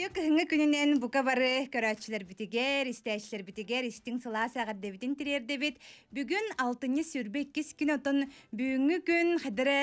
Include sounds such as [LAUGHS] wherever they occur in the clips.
Тек хыңы күнінен бұқа бары көрәтшілер бітігер, істәшілер бітігер, істің сылас ағаддебітін тірерді бит. Бүгін алтыны сүрбек кес күн отын бүгінгі күн қадыры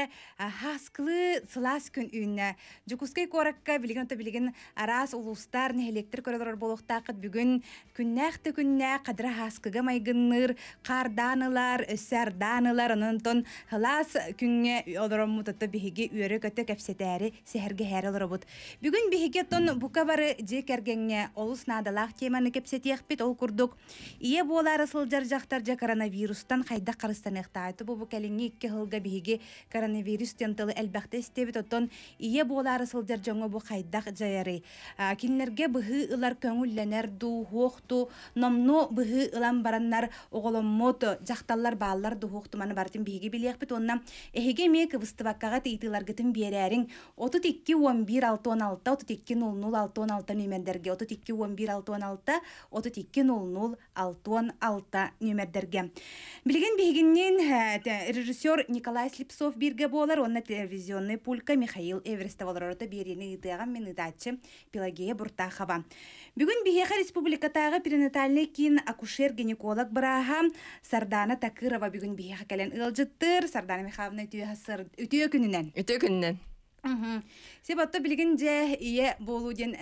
хасқылы сылас күн үйіне. Жүкіскай коракка білген оты білген арас ұлыстар не электр көрелер болуқтақыт бүгін күннәқті күнне қадыры хасқыға майгынныр, қарданылар, өссәрданылар, онынтон хылас күнге оларымытыты бігеге үйері көті кәпсетәрі сәхірге әрі олар бұд. Бүгін бігеге тон бұқа бары же кергенге олус надалах теманы кепсетиэхпит ол курдук ие буолары жактар же коронавирустан хайда карыстаныахтаайты бубу икки хылга биһиги коронавирус тентылы элбэхте истебит оттон ие буолары жоңо бу хайдах жаяры быһы ылар көңүлленер дуухуохту номну быһы ылан бараннар оголоммот жакталлар бааллар маны бартын биһиги билиэхпит онна эхиге мие кыбыстыбаккага тыйтыларгытын биэрээриң отут икки он бир алты он алты отут икки нул алтон алты нөмердерге отут икки он бир алтон алта отут икки нул нол алта нөмердерге билген бигиннин э, режиссер николай слепцов бирге болар онна телевизионный пулька михаил эверестоволорото берини ытыаган мен ыдачы пелагея буртахова бүгүн биэха республикатагы перинатальный кин акушер гинеколог бараха сардана такырова бүгүн биэха келен ыылжыттыр сардана михайловна үтүө күнүнөн үтүө күнүнөн Себатта билген ие болу ден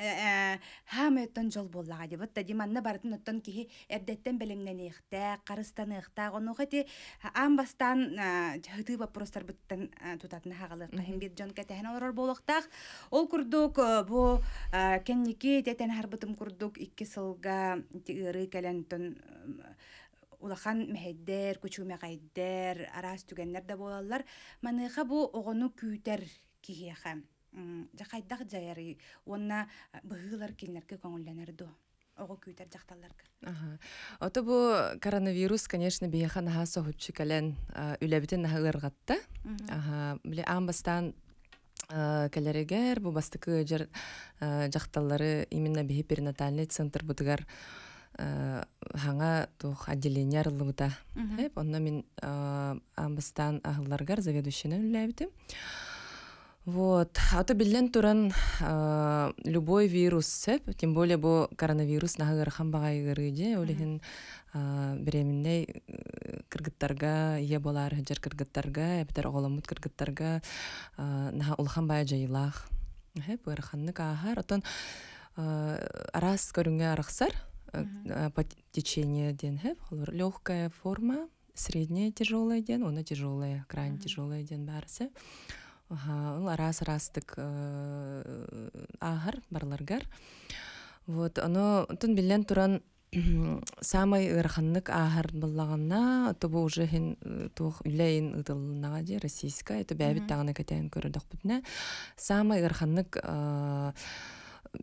хам өттөн жол боллага деп отта диманна бартын оттон кихи эрдеттен белемнен ихте карыстан ихте ону хати амбастан хыты вопростар буттан тутатын хагалык хем бир жон кетен олор болохтах ол курдук э, бу кенники тетен харбытым курдук икки сылга тигыры келентон э, улахан меһеддер кучумегайдер арас түгеннер да болалар маныха бу огону күүтер киһиэхэ жахайдах жаяри уонна э, быһыылар кинилерге көңүлленер ду ого күүтер жакталларга ото бу коронавирус конечно бияха наха соһупчу кэлен э, үлэбитин нахагыргатта аха биле амбастан э, кэлерегер бу бастыкы жер жакталлары именно биһи перинатальный центр бутыгар хаңа тух отделение арылыбыта онно мен амбастан ахылларгар заведующийнен үлэбитим Вот. Ата билен туран любой вирус сеп, тем более бу коронавирус нагар хамбагайгыры де, олеген беременней кыргыттарга, ие болар хыджар кыргыттарга, эптер оголамут кыргыттарга наха улхамбай жайылах. Хеп уэрханны кахар, отон арас көрүнгө арахсар по течению ден хеп, легкая форма, средняя тяжелая ден, она тяжелая, крайне тяжелая ден барсы ул арас арастык э, агар барларгар вот оно тун билен туран [CLEARS THROAT] самый ырханнык ахар буллаганна тобу уже хин э, тух үлейн ытылнага же российская это бәбит тагына кетен көрөдөк бүтнә самый ырханнык э,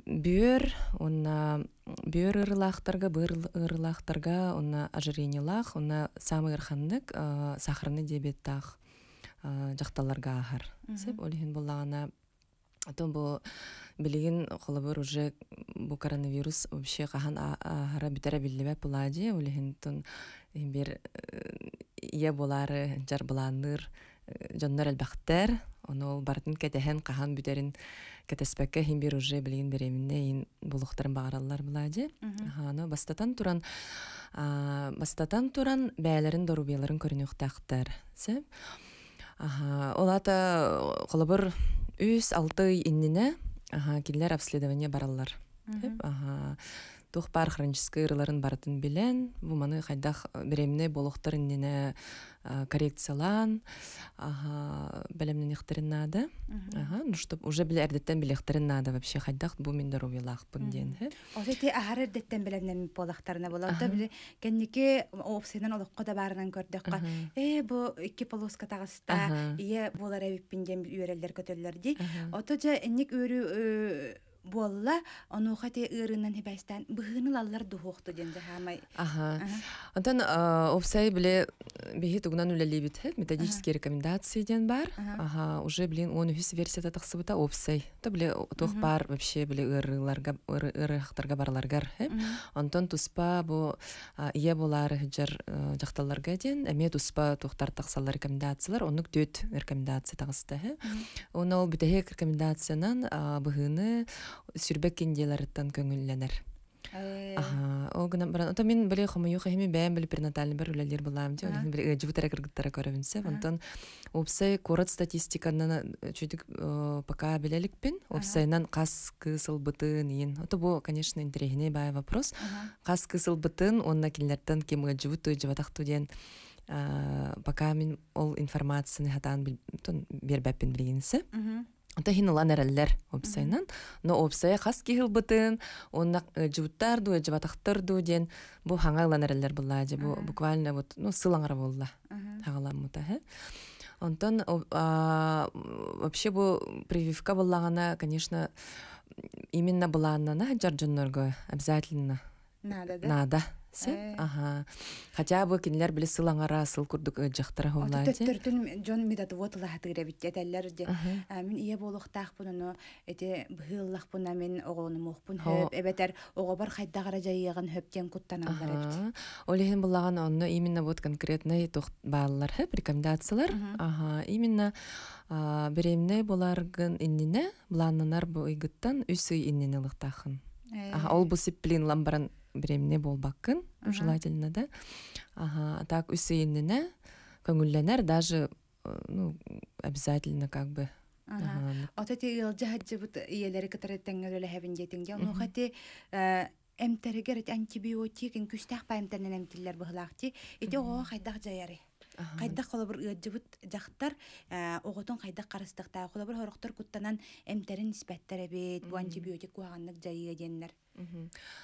бүйөр онна бүйөр ырлахтарга быр ырлахтарга онна ожиренилах онна самый ырханнык сахарны дебеттах Э, жакталарга ахар сеп олихин буллагана а то бу билигин холобор уже бу коронавирус вообще кахан ахара битере биллебе булади олихин тун э, бир э, ие булары жар буланыр жоннор элбахтер оно ол бартын кетехен кахан бүтерин кетеспекке хин бир уже билигин беремине ин булуктарын багараллар булади аны бастатан туран бастатан туран бээлерин дорубияларын көрүнүктактар сеп Олата э, қолабыр үс алты үйіндіне киллер обследование бараллар. Аха пар хронический ырыларын барытын билен бу маны хайдах э, беремне болохтыр нене э, коррекциялан белемне нехтарин ихтеринада ага, ну чтоб уже бил эрдеттен бил ихтеринада вообще хайдах бу мен вилах бун ден осети ахар эрдеттен белемнен болохтарына болот били кенники опсынан олокко да барынан көрдөккө э бу икки полоска тагаста ие болар эбиппин ден үрелер көтөлөр ото же энник үрү э, болла онуха те ырынан хебестен быһыны лаллар духохту денде хамай аха антан овсай биле бихи тугунан үлелибит хэ методические рекомендации ден бар аха уже блин он үс версия татаксыбыта овсай то биле бар вообще биле ырыларга ырыхтарга барларгар хэ антан туспа бу ие булар жар э, жакталарга ден эме туспа тохтар таксалар рекомендациялар онук дөт рекомендация тагысты хэ оны ол рекомендациянан быһыны сүрбек кинделарыттан көңүлленер э. ол гына ото мен биле хомоюха хеми бәм биле перинатальный бер үлелер булам ди олин биле жыбытара кыргыттара көрөбүнсе онтон опсай корот статистиканан чүдүк пока билеликпин опсайнан кас кысыл бытын иен ото бу конечно интересный бай вопрос кас кысыл бытын онна кинлерден кем э, жыбыту жыбатакту диен э, пока мен ол информацияны хатан бербеппин билгенсе тахин ланераллер обсайнан но обсай хас кихил бытын онна э, жуттар ду жабатахтар ду ден бу хаңа ланераллер булла же бу буквально вот ну сылаңара болла хагалам мута хе онтон вообще бу прививка буллагана конечно именно была на жаржоннорго обязательно надо да надо сен э. ага хотя бы кинилер биле сылаңара сыл курдук э, жактара хула төттөртүн жон медат вот лахатыра бит этеллер де э, мин ие болохтах буну эти быыллах буна мен огону мохпун хөп эбетер ого бар хайдагара жайыгын хөпкен куттан алар бит олехин булаган онно именно вот конкретный тох баалар хөп рекомендациялар ага именно беремне буларгын иннине бланнанар бу игыттан үсүй иннине лыктахын ол бу сиплин ламбаран беремне бол бакын желательно да ага так үсейнене көңүлленер даже э, ну обязательно как бы ага отте ел жаджы бу иелер кетер теңгөлөлө хабин жетиң я ну хати эмтерге рет антибиотик ин күстәк пайнтанын эмтиллер бу хлакчи эти го хайдак жаяры хайдак кала бир үйдә бу жактар э, огытын хайдак карастык та кала бир хорыктар куттанан эмтерин нисбәттәре бит бу антибиотик куаганлык жайы дигәннәр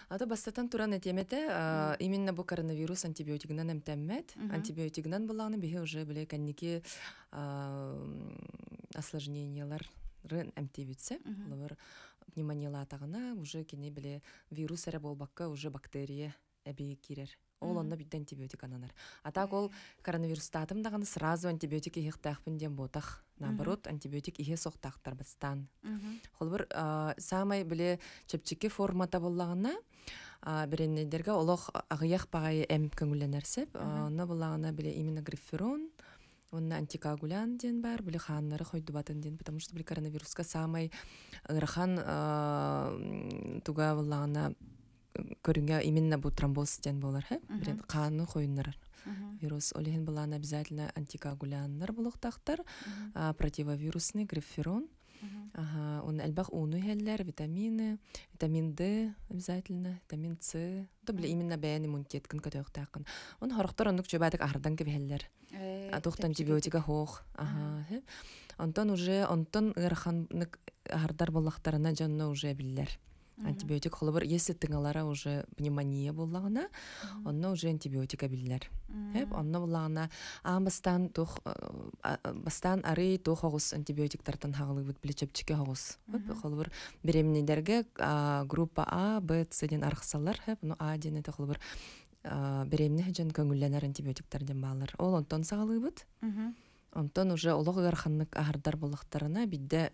Ата бастатан туран этеметэ именно бу коронавирус антибиотигынан эмтэммэт. Антибиотигынан буланы бихе уже биле канники осложнениялар рын эмтебитсе. Лавар уже кене біле вирус эре болбаққа уже бактерия әбе кирер ол онда битте антибиотик ананар а так ол коронавирусты атымдаған сразу антибиотик ихтахпын дем ботақ наоборот антибиотик ихе соқтақтар бастан ол бір, самый біле чепчики формата боллағына биренедерге олоқ агыях пагай эм нәрсе онно боллағына біле именно грифферон онна антикоагулян ден бар біле ханнары батын ден потому что біле коронавируска самый ырхан туга боллағына көрүңө именно бу тромбоз деген болар хэ бирин кааны вирус олен булан обязательно антикоагулянтар булуктактар противовирусный грифферон Ага, он эльбах уну хеллер, витамины, витамин Д обязательно, витамин С. То бле именно бәйән иммунитет кын көтөк он Он хорықтар ондық жөбәдік ардан кеп хеллер. Атоқты э, антибиотика хоқ. Ага, онтан уже, онтон ғырханлык ардар болақтарына жанна уже біллер антибиотик холобор если тыңалара уже пневмония буллагына онно уже антибиотик билер эп онно буллагына амыстан тух бастан э, э, ары тух хогус антибиотик тартан хагалыбыт биле чөпчүккө хогус холобор беременнелерге группа а б с ден архсалар эп ну а ден это холобор беременне жан көңүлленер антибиотиктер ден баалар ол онтон сагалыбыт онтон уже олог гарханнык ахардар булактарына бидде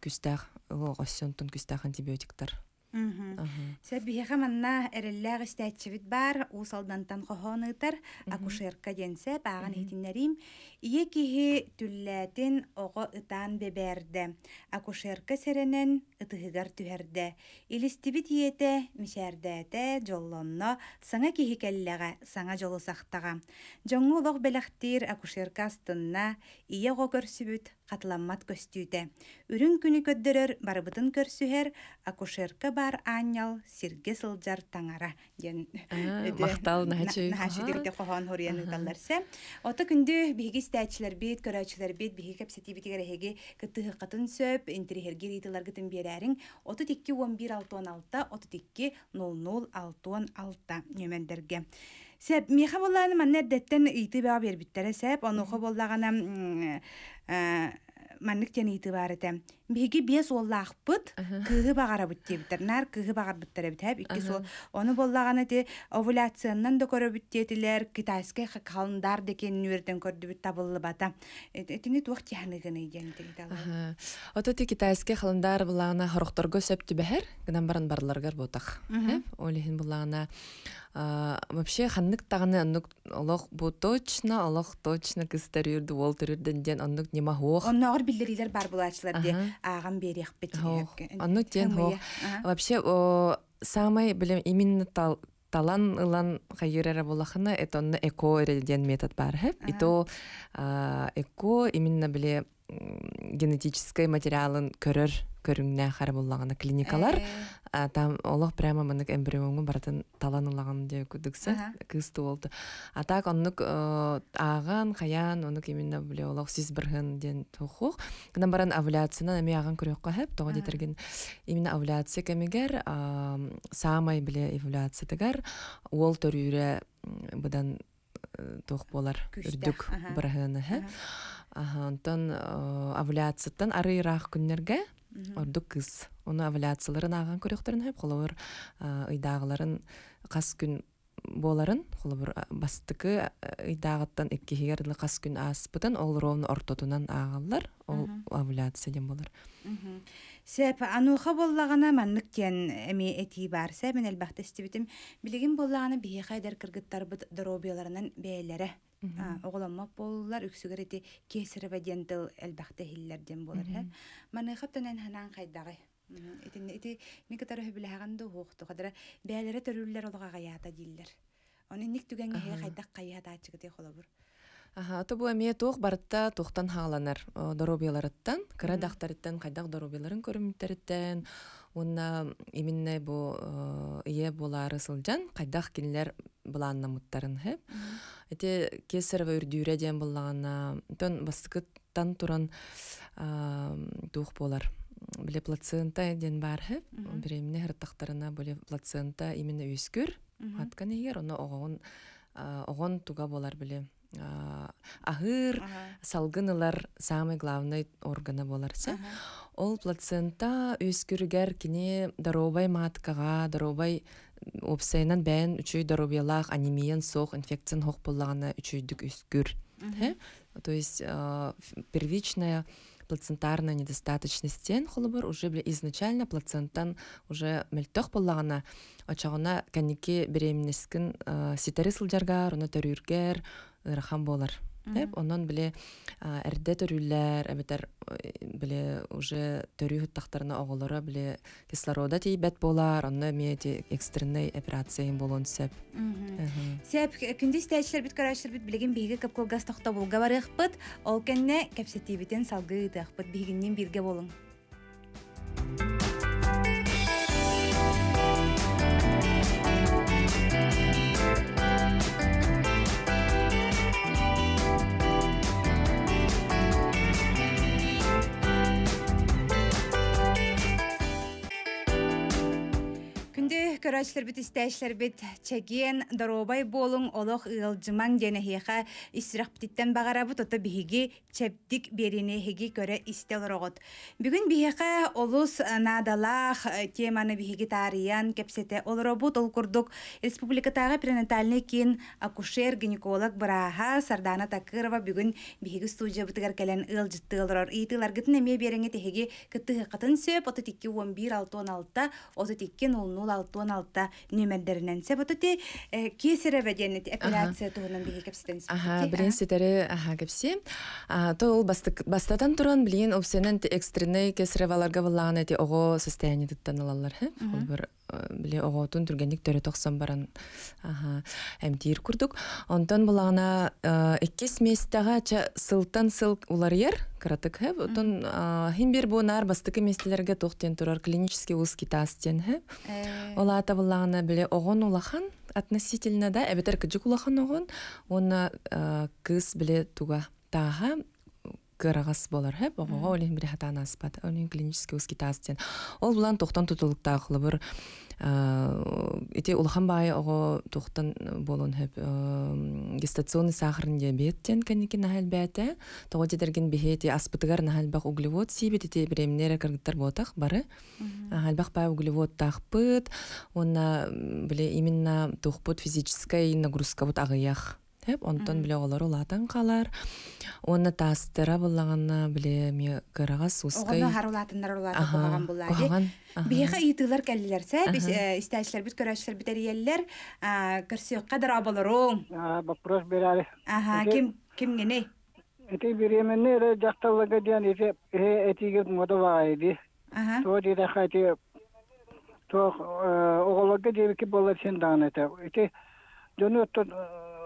күстах олог антибиотиктар. антибиотиктер Сәбиһәгә манна эрелләг истәчебит бар, ул салдантан хохонытар, акушерка денсе багын итиннәрим, ие кихи түлләтен ого ытан бебәрді. Акушерка серенен ытыхыгар түһәрдә. Илистибит иете мишәрдәтә жоллонно, саңа кихи келләгә, саңа жолы сахтага. Жоңгу лог беләхтир акушерка астынна ие го көрсүбүт, үрүн күні көддөрөр барыбытын көрсүһэр акушерка бар аннял сирге сылжар таңара диэн Нахачы нахачыдикте кохон хоруян ыталларса ото күндү биһиги истээчилербит көрөөчүлербит биһиги кепсетибитигерэһиги сөп интерихерге ритыларгытын биэрээриң оту тикки он бир алтон алта оту тикки нол нол алтон 00616 нөмендерге Сәп, меха дәттен маннык тенити бар этем биги бес оллаахпыт кыһы багарабыт диэбиттер нар кыһы багарбыттар эбит хаб икки суол ону боллагана те овуляциянан да көрөбүт диэтилер китайский калындар декенин үөрден табылды бата этини э, туох тианыгыны диэнтиитал ото ти китайский калындар булагана хорохторго сөп түбэхер гынан баран барларгар ботах олихин булагана Э, вообще ханнык таганы оннук олох бу точно олох точно кыстарырды ол түрүрден ден оннук нема хох онногор билдирилер бар булачлар де агам берекпит оннук ден хох вообще самый билем именно тал талан ылан хайырара болахына это онны эко эрелден метод бар хэп и то эко именно биле генетический материалын көрөр көрүңнә қар клиникалар э. там олох прямо мынык эмбрионга баратын таланылаган же күдүксө кысты болду а так оннук э, аган хаян онук именно биле олох сиз бирген ден тухук кынан баран овуляцияны эми аган көрөккө хэп того детерген именно овуляция кемигер самай биле эволюциятыгар ол төрүүрэ быдан э, тух болар үрдүк онтон овуляцияттан э, ары ирах күннерге орду кыз уну овуляцияларын аган көрөктөрүн хэп холобур э, ыйдаагыларын кас күн боларын холобур э, бастыкы ыйдаагыттан иккихигер кас күн ааспытын ол ровно ортотунан аагаллар ол овуляция ден болар Сәп, ануха боллагана маннык тен эми эти бар. мен элбахта истибитим. Билигин боллагана бие хайдар кыргыттар бит доробияларынан бәйләре. оғламмак болдулар үксүгэр эти кесирэ ва дентэл элбахта хиллер ден болар хэ маны хаттанан ханан кайдагы эти эти микэтэр хэ билэхэн ду хохту хадра бэлэрэ төрүлэр олгага ята диллер аны ник түгэнгэ хэ кайдак кайята ачыгэ ди холабур Аха, то бу әмие барытта тоқтан хааланар доробияларыттан, кыра қайдақ кайдак доробияларын көрүмүттәрыттан, уна именно бу ие булары сылжан, кайдак кинлер буланнамыттарын муттарын хеп. Эте кесер үрдүүрэ үрдүре ден тон бастыкыттан туран тох болар. Биле плацента ден бар хеп, биремне хыртактарына биле плацента именно үскүр, аткан егер, оны огон туга болар биле агыр салгынылар самый главный органы боларсы. ол плацента өскүргер кине доробай маткага доробай опсайнан бәйін үчөй доробиялах анемиян сох инфекциян хоқ боллагана үчөйдүк өскүр то есть первичная плацентарная недостаточность тен холобор уже изначально плацентан уже мельтөх боллагана очагына кәнеке беременностькин ситери сылжаргар уну ырахан болар деп онон биле эрде төрүлөр эметер биле уже төрүү тактарына оголора биле кислорода тийбет болар онно эми экстренный операция болон сеп сеп күндү истечлер бит караштыр бит билеген биге көп колгас токто булга барыхпыт ол кенне кепсетибитен салгы бирге болуң Көрәчләрбит, бит, чәген, доробай болың, олох ылжыман дене хеха, исрак биттен багарабы тота биһиги чәптик берине хиги көрә истел рогот. Бүген биһеха олус э, надалах э, теманы биһиги тариян кепсете олробут ол Республика Республикатагы перинатальный кин акушер гинеколог Браха Сардана Такырова бүген биһиги студия бутыгар келен ылжыттылар. Итилар гитне ме береңе тиһиги кытты кытын сөп, оты 11 6 оты 2 00 халта немелдеринен се вот эти кесарево операция тугунан биге кепсетен аха билен сетери аха кепсе то ол бастатан туран билен ол сенен экстренный кесареваларга буллаган эти ого состояние тыттан алалар ол бир биле оғотун түргенник төрө тохсан баран аха эмтир курдук онтон булагана эккис местага сылтан сыл улар уларьер кратык хэ отон химбир бунар бастыкы местелерге тохтен турар клинический уз тастен хэ Ола тавыллағана біле оғон улахан относительно да әбетер кыджык улахан оғон оны э, кыз біле туға тағы кырагас болар хэп оғоға олин бири хатаанааспат олин клинический узкитаастен ол булан токтон бір Э, ите улхан бай ого тухтан болон хэп э, гестационный сахарный диабеттен кенеки нахал бәте. Того дедерген бихети аспытыгар нахал бақ углевод сибит ите бремнере кыргыттар ботах бары. Нахал бақ бай углевод тахпыт. Онна э, біле именно тухпут физическая нагрузка вот агыях. Тэп онтон биле олар улатан калар. Оны тастыра буллаганна биле ме кырага суска. Оны хар улатыннар улатан булган буллар. Бияха итылар кәлләрсә, без э, истәчләр бит көрәшләр бит әриелләр, кырсык кадәр абаларың. Бапрос берәр. Аха, ким ким генә? Эти беременне ре э, жакталага дигән исе, эти э, геп мода вайды. Аха. то да хәти тох оголога дибеки булып син даныта. Эти Дөнөттөн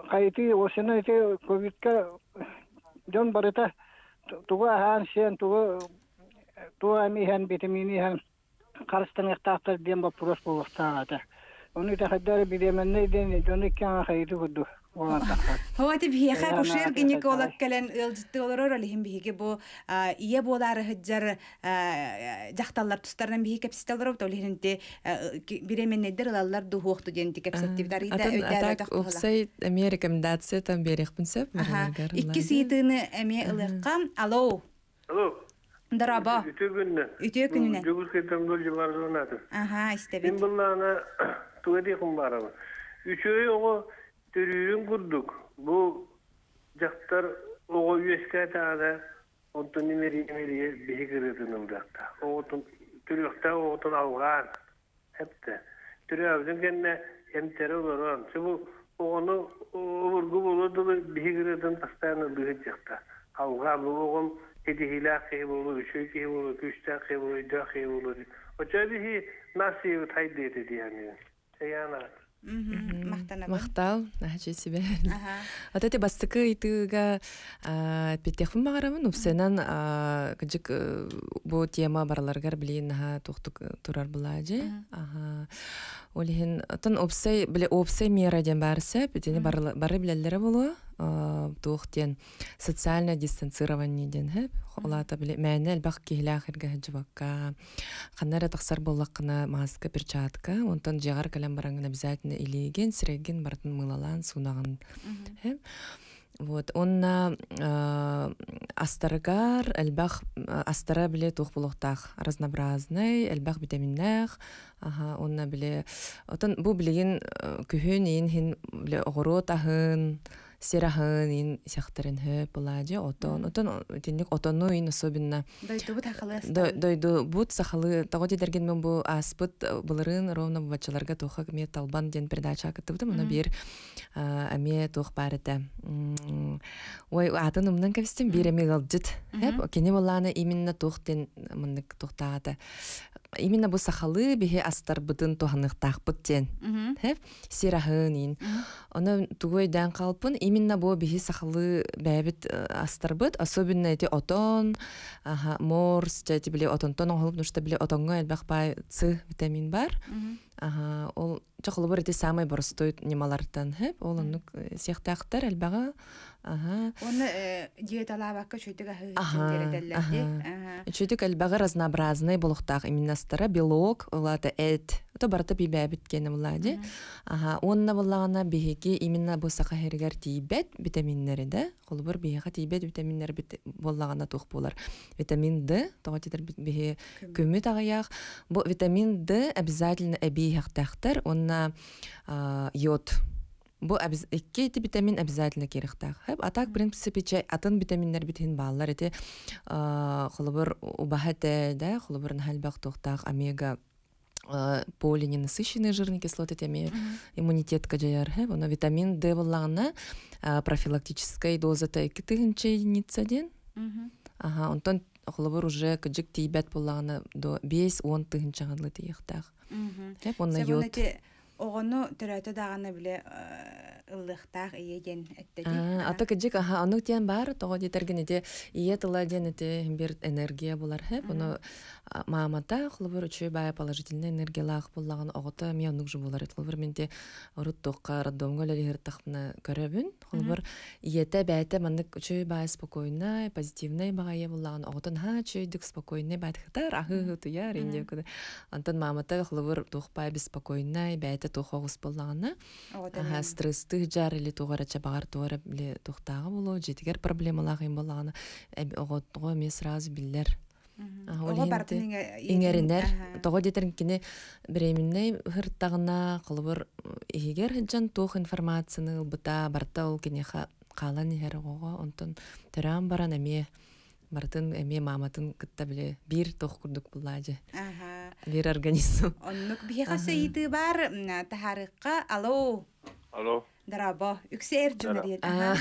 Хайти осыны ковидка жон барыта туга хан сен туга туа михан витамини хан карстан ихтахтар дем ба пурас болуктаата. Уни тахаддары бидеменне ден жон иккен хайти кудду. Хо ти кушер гинеколог келен ылжытты олорор алихим бихиге бу ие болары хыджар жакталлар тустардан ден алло Үтө Үтө төрүүрүн курдук бул жактар ого онтон жакта оготун оготун алган эпте эмтери бул огону постоянно быгыт жакта алган бул огон мактал нәтижеси берер ат эти бастыкы итыга петтехм магарамын упсенан кыжык э, бу тема бараларгар билин наха тухтук э, турар булажы аха олихин тон обсе биле обсе мера ден барса бетени бары билеллере болуа туох социальное дистанцирование диэн хэп олата биле мээне элбах киһилээх эргэһэ жыбакка ханнара тахсар боллаккына маска перчатка онтон жегар кэлэн бараңын обязательно илиген среген бартын мылалан сунаган Вот, он на астаргар, элбах астара биле тух булуктах разнообразный, албах витаминнах, ага, онна биле, отон бу билеген күһүн ин хин биле сераһын сяхтарын хөп же отон отон тинник отону ин особенно дойду бут сахалы того дедерген мен бу аспыт э, былырын ровно бачаларга тоха ме талбан ден передача кытыбды мына бир эме тох барыта ой атын умнан кавистен бир эме галджыт хеп кене боланы именно тох ден мындык тохтаата именно бу сахалы бихе астар бытын туханых тахпыт тен. Хэ? Сирахын ин. Оны тугой дан калпын именно бу бихе сахалы бәбит э, астар быт, особенно эти отон, ага, морс, тәти биле отон тон холып нушта биле отонга элбах бай витамин бар. Ага, ол чоқлы бер эти самый простой немалартан, хэ? Ол ну э, сехтахтар элбага Оны диеталабакка чөйтүк чөйтүк элбагы разнообразный болуктак именно белок лата эт то барта бибе биткени булады аха онна буллагана именно бу сахаргер тийбет витаминнери да холбур тийбет витаминдер бит тух булар витамин д тога тидер бихи көмү тагаяк бу витамин д обязательно эбихактахтар онна йод бу икки ити витамин обязательно керек та а так в принципе чай атын витаминдер битин баалар ити холобор убахате да холобор нахалбах тохтах омега полиненасыщенные жирные кислоты теме иммунитет каджаяр хэп оно витамин д боллағына профилактической доза та икки тыгынча единицаден ага онтон холобор уже кыжык тийбәт боллағына до бес он тыгынчагылы тиехтах хэп онна йод оғону төрөтө дағаны біле э, ыллыхтаах ие диэн эттеди ата кыджик аха онук диэн баары того дитергин ити ие энергия булар хэ оны маамата хлыбыр бай бая положительный энергиялаах буллаган огото ми онук же булар эт хлыбыр минти руттукка роддомго лелихиртахмына көрөбүн хлыбыр иете бәйте мандык үчү бая спокойно позитивный багае буллаган оготон ха чүйдүк спокойный байтхытар ахы туяр инде антан маамата хлыбыр тухпай беспокойный бәйте тухогус боллагана ага стресс стресстык жар или тугарача багар туара биле тухтагы боло жетигер проблемалагы боллагана оготго эми сразу биллер Ага, иңеринер того детерин кине беременный хырттагына кылыбыр эгер жан тух информацияны ылбыта барта ол кине калан ихер ого онтон төрам баран эми барытын эми маматын кытта биле бир тох курдук буллаажы. Ага. Бир организм. [LAUGHS] Оннук биха сейди бар тахарыкка. Алло. Алло. Дараба. Үксер дарабо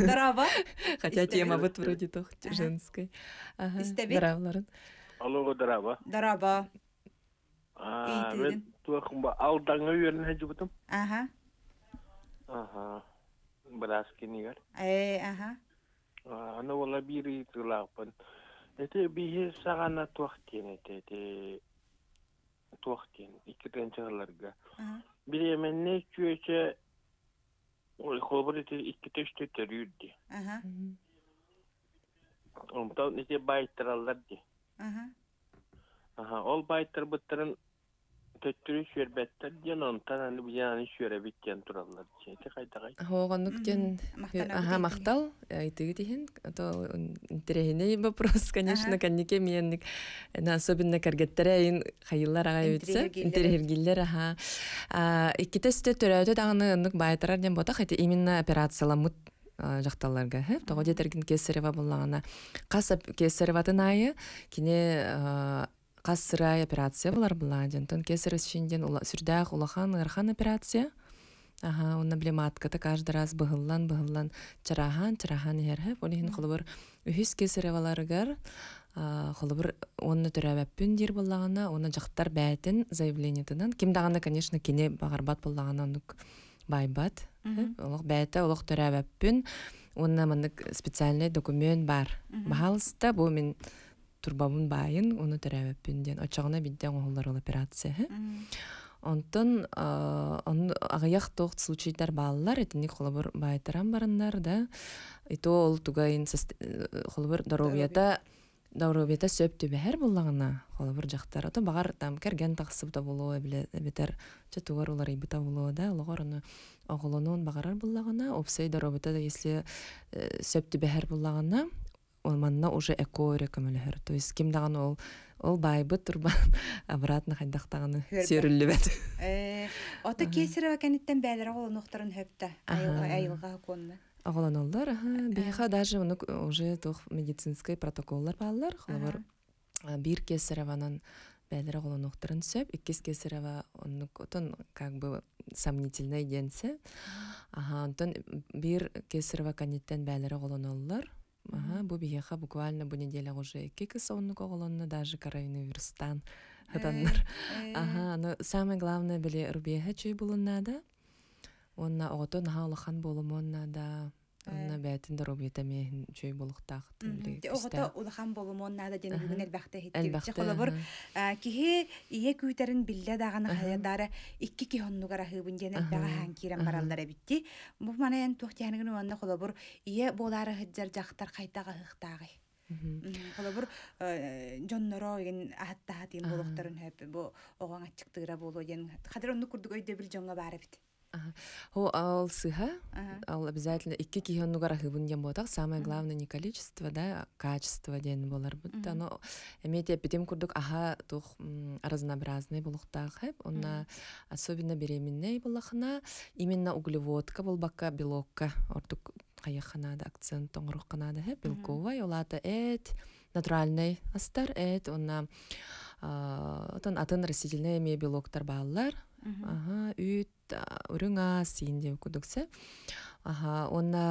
Дараба. [LAUGHS] Хотя тема вот вроде тох женской. Ага. Дарабларын. Алло, дараба. Дараба. А, мен тохумба алдаңа үйренә жүгүтүм. Ага. Ага. Брас кинигер. Э, ага ана вола бири тылапын эте бие сагана туактен эте эте туактен икитен чыгаларга бири эменне күөчө ой холбор эте икките үчтө төрүрди омтан эте байыттыраллар ди ол байыттар быттарын төттүрү шүөрбэттер диэн онтан аны бияны шүөрәбит диэн тураллар чейти кайтагай хоогонук диэн аха мактал айтыгы диһин то интересный вопрос конечно каннике миенник особенно каргеттерейин хайыллар агай үтсе интерергиллер аха иккитесте төрөтө дагыны ыннык байтарар диэн бота хайти именно операцияламыт жакталарга э того детергин кесарева буллагана касап кесареватын айы кине касрай операция булар буладен тон кесар исченден сүрдәх улахан ырхан операция Ага, онна биле матката каждый раз быһыллан быһыллан чарахан чарахан иһэрһэп онихин холобур үһүс кесереваларыгар холобур онна төрәбәппүн дир буллагана онна жактар бәтин заявлениетынан ким дагана конечно кене багарбат буллагана онук байбат э, олох бәте олох төрәбәппүн онна мандык специальный документ бар бахалыста бу мен турбабын байын уну тэрэбэппин очогына очоҕуна бидден операция операцияһы онтон аҕыйах туох случайдар бааллар итини холобор баайтаран бараннар да ито ол тугайын э, холобор доробията доробията сөп түбэһэр буллаҕына холобор жактар ото багар там керген биле болуо билебитер тугар улар ыйбыта болуо да олоҕор ону оҕолонун багарар буллаҕына опсай доробыта если э, сөп түбэһэр буллаҕына ол манна уже экоре көмөлөһөр то есть ким даган ол ол байбы турбан [LAUGHS] обратно хайдактаганы сөрүллүбэт ота э, кесирева кенеттен бээлер ол нохторун хөптө айылга конна оголон олдор биха даже муну уже тох медицинский протоколлар баалар холобор бир кесареванан бәлір ғолын оқтырын сөп, иккес кесарева оннук отон как бы сомнительный денсе. Ага, онтон бир кесарева канеттен бәлір ғолын оллар. Ага, бу биеха буквально бу неделя уже кик сонну коголонна даже коронавирустан э, хатаннар. Э. Ага, но самое главное біле рубеха чуй булунна надо, Онна ото наха улахан болумонна да. Онна бәтін дә робита мен чөй булыктак тилек. Огыта улахан болгомон нада ден бүген әлбәхтә хитте. Чехолабыр э, кихе ие күтерин биллә даганы хаядары ки хан Бу мана ие болары хиджер жактар кайтага хыктагы. Холабыр жонноро ген ахатта бу бары бит. Хо ал сыха, ал обязательно икки кихионнугара хыбын ден самое главное не количество, да, качество ден болар бут. Но эмете эпидем курдук аха тух разнообразный болуктак хэп, онна особенно беременной болахна, именно углеводка болбакка, белокка, ортук каяханада акцент тоңрукканада хэп, белковая, олата эт, натуральный астар эт, онна отон атын растительный эме белоктар баалар, ага, үт, үрүңас сиин кудуксе аха онна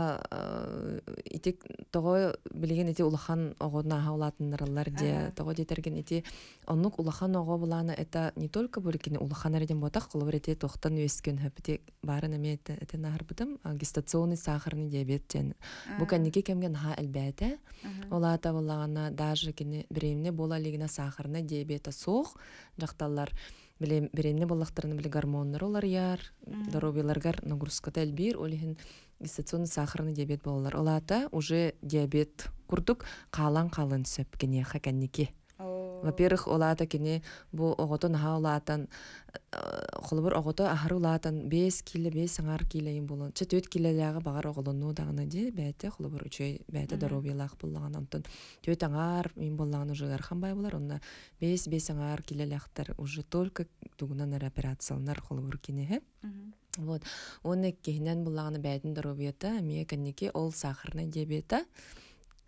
итик того билеген эти улахан огона хаулатыннарылар де того детерген эти оннук улахан ого булана это не только буркини улахан эрден ботак кылып эти тохтан өскөн хапти барын эме это нахарбытым гестационный сахарный диабет бу канники кемген ха элбете олата булагана даже кини биремне бола лигина сахарный диабета сох жакталар биле беренне біле биле гормоннар олар яр здоровьеларгар нагрузка тәлбир олихин гестационный сахарный диабет болалар олата уже диабет курдук қалан қалын сөп кенеха Во-первых, олата кини бу огото наха олатан, э, холобор огото ахар олатан, бес киле, бес саңар киле им болон. Че төт киле лягы бағар оголону дағына де, бәйті холобур үчөй, бәйті даруби лақ боллаған антын. Төт аңар им боллаған уже бай болар, онда бес бес саңар киле лақтар уже только тугунан ара операцияланар холобор кине. Вот. Оны кихнен боллағаны бәйтін дарубиета, мия кәннеке ол сахарный диабета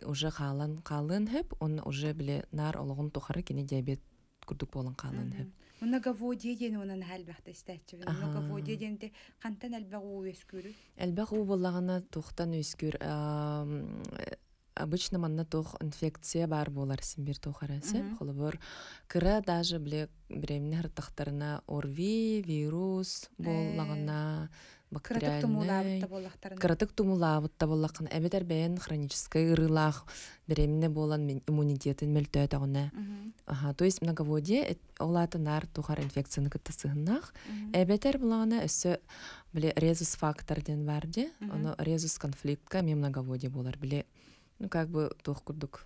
уже қалын қалын хеп он уже біле нар олығын тухары кене диабет күрдік болын қалын хеп многоводие деген онан хәлбәхтә истәчә многоводие денде қантан әлбақ у өскүрү әлбақ у болағына тухтан өскүр обычно манна инфекция бар болар симбир тухарасы холобор кыра даже біле беременных тахтарына орви вирус э. боллагына Кыратык тумулаабытта боллахтарын. Кыратык эбетер бен хронический ырылах беремне болан мен иммунитетин мөлтөт Аха, то есть многоводие э, олатынар тухар инфекцияны кыттысыгыннах. Эбетер булана өсө биле резус фактор ден барди, оно резус конфликтка мен многоводие болар биле. Ну как бы тух курдук.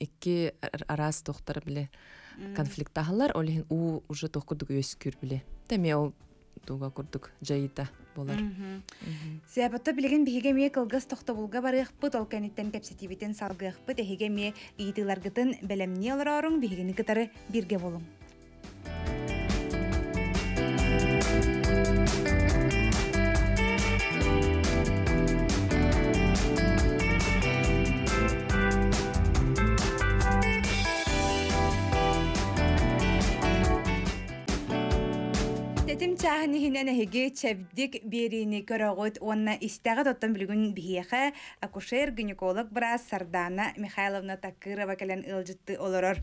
Икки арас тохтар биле конфликт тахалар, олин у уже тох курдук өскүр биле. Теме ол туга курдук жайыта болар. Сәбәтте билген биһиге мие кылгыс тохта булга барыхпыт ол кәниттен кепсетибитен салгыхпыт эһиге мие ыйтылар гытын кытары бирге болуң. Билетим чаһны хинен эһиги чэбдик берини көрөгөт онна истәгә тоттан билгүн биһеха акушер гинеколог бра Сардана Михайловна Такырова келен ылжытты олорор.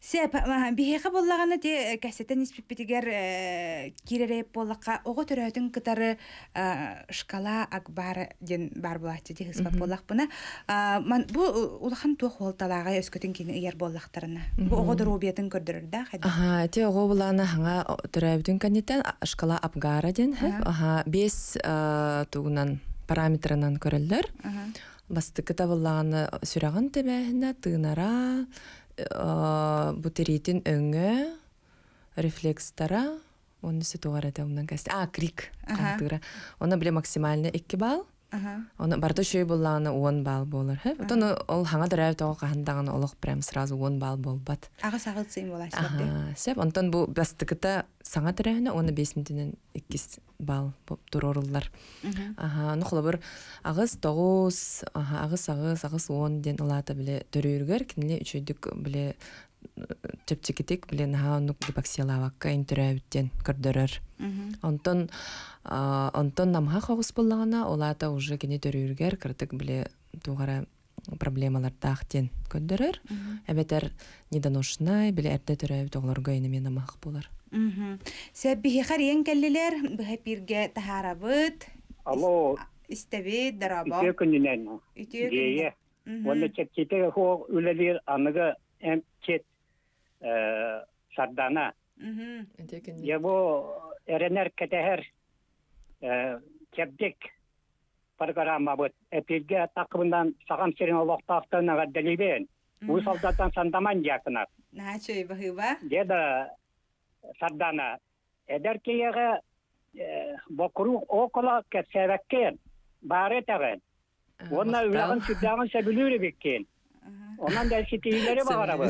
Сеп биһеха боллаганы те э, кәсетен испипитигер э, кирере боллакка ого төрөтүн кытары э, шкала акбар ден бар булатты те хисап боллак буна. Ман бу улахан тух холталага өскөтүн кини ер боллактарына. Бу ого дөрөбетин көрдүрөр да. Аха, те ого буланы шкала апгара ден хэп, бес э, тугунан параметрынан көрелдер. Бастыкы табыллағаны сүраған тәбәһінә тынара, э, бутеритин өңі, рефлекстара, оны сүтуғар әді, А, крик, Оны біле максимально 2 балл. Оны шөй болланы он бал болыр. ол хаңа дәрәв тоо каһандаган олық бірем сразу он бал болбат. Ага сагыл сыйм болаш. Сеп онтон бұл бастықыта саңа дәрәвне оны 5 минуттан бал боп туроруллар. Аға, ну қолы агыз 9, тоғыз, агыз агыз агыз он ден биле үргер, үчөйдүк біле чепчикитик билен хаунук дебаксилавакка интерабиттен көрдөрөр. Онтон онтон намха хагыс буллагана олата уже кини төрүргер кырдык биле тугара проблемалар тахтен көндөрөр. эбетер недоношнай биле эрте төрәбит огларга инеме намах булар. Сәббихи хариян кәллелер, бәһәп биргә тахарабыт. Алло. Истәбит, дараба. Итек күннән. Итек. Гея. Вон чепчикте хо үлелер аныга әм чет сардана его эренер кетехер кепдик программа вот эпилге такыбынан сагам сирин олохтактын агаделибен уй солдаттан сандаман якына начой бахыба деда сардана эдер киеге бокруг окола кепсевеккен бары тагын онна улагын сүддагын сабилүребеккен Онан да ситилери багара бар.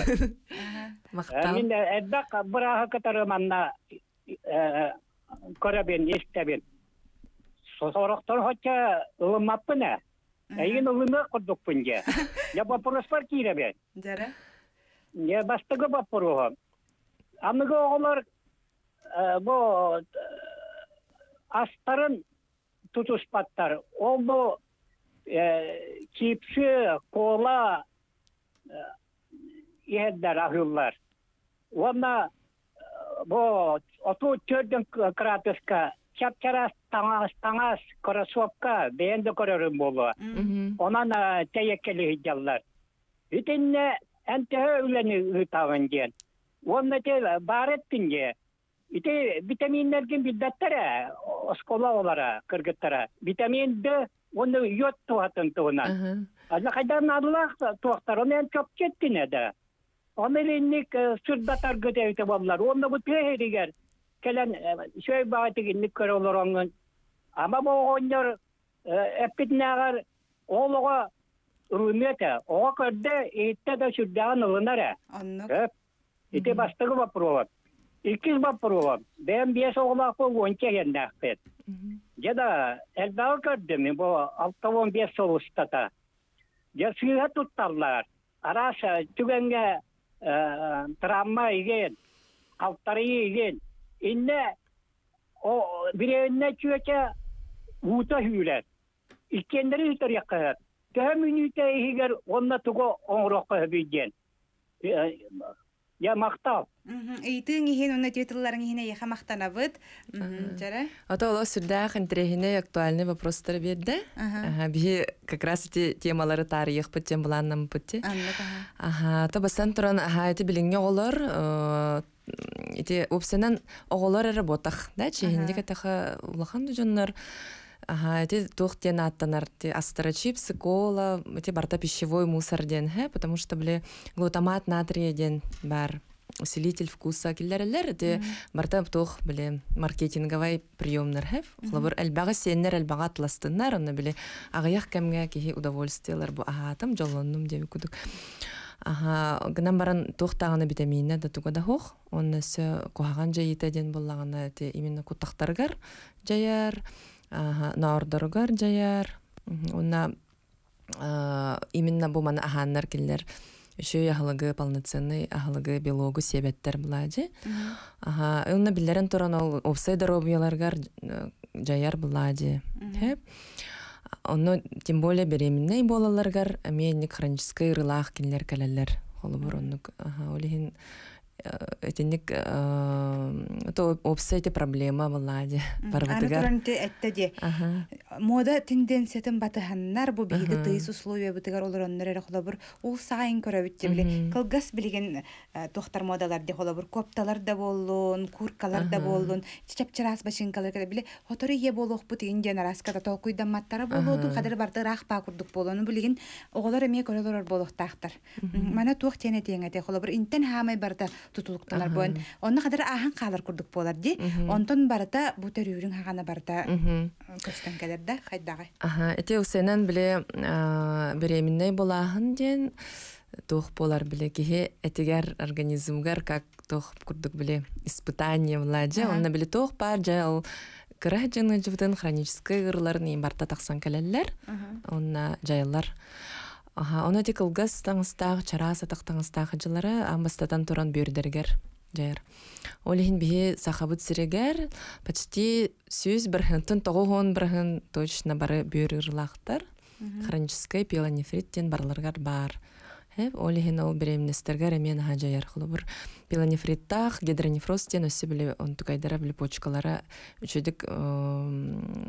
Мен Мен эддак бираа катары манна корабен естебен. Сорохтор хотя ылымаппына. Әйін ылымы құрдық пүнге. Я бапырыс бар кейребе. Дәрі? Я бастығы бапыруға. Амығы оғылар бұ астарын тұтыспаттар. Ол бұ кейіпші, кола, еділер ахыллар онна бо оту төрдүн кратышка чапчарас таңас таңас кроссовка бенде көрөрүм болу онан тейеккели хиджаллар үтенне энтехе үлени үтагын диен онна те бареттин же ите витаминнерген биддаттара оскола олара кыргыттара витамин д оны йод туатын туынан Ана қайдан аллақты тоқтар, оны ән көп кеттін әді. Омеленник сүрдатар көтеуті болар. Оны бұл пейір пехерігер. Келен сөй э, бағатығынник көрі олар оңын. Ама бұл оңыр э, әппетін ағар ол олыға үрмете. Оға көрді етті да сүрдіған ұлынар ә. Ете бастығы бапыр бапыр бапыруы. İkiz бес оғылақ бұл soğulakı onca yendakpet. Жеда da көрді мен бұл 6-15 soğustata. Я сүға тұттарлар, араша, түганга э, травма иген, ауттария иген, о, біре инна түгача, ұта хүйлэр, иккендар үйтар яқыр. Тәмін үйтай хигар, онна түгу, он рокы я мактал ыйтыын иһин уна тетылларын иһине яха мактанабыт жара ото оло сүрдээх интерехине актуальный вопростар берде бии как раз эти темалары тарыйыхпыт тем буланнампытти аха то басан туран аха эти билиңе олар э, эти упсенен оголор эре ботах да чехиндик атаха э, улахан дужоннор Ага, эти тухтен аттанар, те астрочипсы, кола, эти барта пищевой мусор ден, потому что, бле, глутамат натрия ден бар, усилитель вкуса киллерелер, те барта тух, бле, маркетинговый приемнер, хе, хлабыр әлбағы сеннер, әлбағы атластыннар, оны бле, ағаяқ кәмге кехи удовольствиялар, бу, ағатым там, жолонным, деби күдік. Аха, гынан баран тухтағаны витаминне да тугада хох, оннасы кохаган жайыта ден боллағаны, те именно жаяр, на ордору гарджаяр уна именно бу мана аханнар киллер үшү яхлыгы полноценный аглыгы белогу себеттер булады ага уна билерен туран ол офсайдер объялар э, жаяр булади хеп уна тем более беременный балалар гар менни хронический рылах киллер келәләр холы бурунук ага өтінник э, э, то обсы эти проблема влади барбатыга аны этте де мода тенденциятын батыханнар бу биги тыйыс условия бытыгар олороннор эре холобур ул сайын көрөбүт биле кылгас билген э, тохтар модалар де холобур копталар да боллун куркалар да боллун чапчарас башинкалар келе биле хотору ие болохпу тиген жана раската маттара болоду кадыр бартыгар ахпа курдук болону билген оголор эме көрөлөр тахтар мана туох тене теңете холобур интен хамай барда тутулуктанар буан онна кадар ахан хаалар курдук буолар ди онтон барата бу төрүүрүң хагана барата көстөн келер да хайдагы аха эти усенен биле беременный болаһын ден тох болар биле кихи этигер организмгер как тох курдук биле испытание владжа онна биле тох пар же ал кыра жаны хронический ырларын барта таксан келеллер онна жайылар Аха, оны тек ылгас таңыстақ, чарас атақ жылары амбастадан туран бүйірдергер жайыр. Олихин бихи сахабыт сирегер, почти сөз бірхін, түн тоғуғын бірхін точно бары бүйір Хронический хронический пиелонефриттен барларғар бар. Эп олиһин ол беременностерге ремен хаджа ярхылы бур. Пилонефриттах гидронефроз тен өсі біле он тукайдара біле почкалара үчедік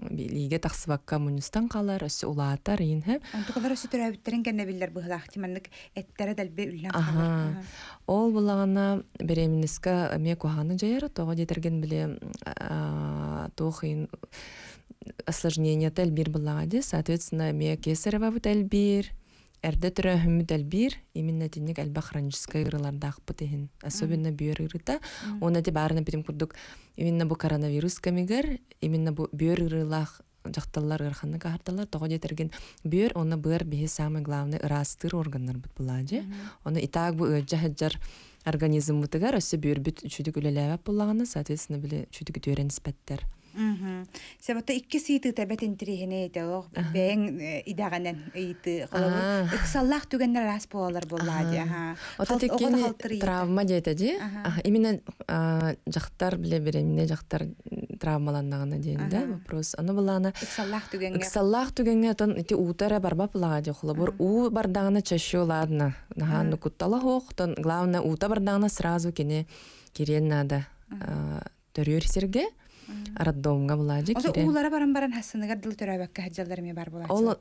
билиге тақсыбакка коммунистан қалар, өсі улаатар ин хэп. Тукалар өсі түрәбіттерін кәнне білдер бұғылақ тиманнық әттәрі дәлбе үллән қалар. Ол бұлағана беременностка ме куханы жайары, тоға жетерген біле э, тоқиын осложнение тәлбир бұлағады, соответственно, ме кесарева бұ тәлбир, Эрдэ төрө хүмүт элбир, именно тинник элбе хроническая гырыларда акпыт Особенно бүйөр ырыта, оны те баарына битим курдук. Именно бу коронавирус камигер, именно бу бүйөр ырылах жакталлар ырханы карталар тогу детерген бүйөр оны быр бихи самый главный ырастыр органнар бит булажы. Оны итак бу ыжжа организм бутыгар, осы бүйөр бит чүдүк үлеләвәп буллаганы, соответственно, биле чүдүк Себепте икки сыйты тәбәт интригене әйтәлог бәң э, идәгәнен әйти калабы. Иксаллах түгәннәр рас булалар булла ди. Ота теккен травма дәйтә ди. Именно жақтар біле бере, мине жактар травмаланнагына дейін да вопрос. Аны булана. Иксаллах түгәнгә. Иксаллах түгәнгә тон ити утара барба булага ди У бардағына чашу ладно. Нахан куттала хок, тон главное ута бардағына сразу кине кирен надо. Төрүр серге роддомга булажы кире. Улара баран баран хасыныгар дыл төрәбәккә хаҗалларыме бар була. Ол